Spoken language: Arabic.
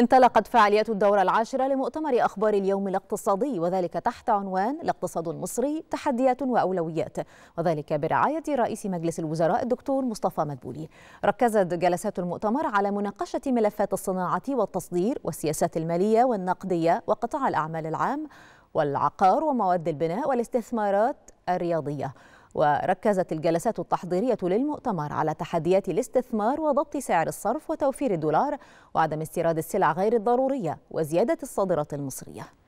انطلقت فعاليات الدورة العاشرة لمؤتمر أخبار اليوم الاقتصادي وذلك تحت عنوان الاقتصاد المصري تحديات وأولويات وذلك برعاية رئيس مجلس الوزراء الدكتور مصطفى مدبولي ركزت جلسات المؤتمر على مناقشة ملفات الصناعة والتصدير والسياسات المالية والنقدية وقطاع الأعمال العام والعقار ومواد البناء والاستثمارات الرياضية وركزت الجلسات التحضيرية للمؤتمر على تحديات الاستثمار وضبط سعر الصرف وتوفير الدولار وعدم استيراد السلع غير الضرورية وزيادة الصادرات المصرية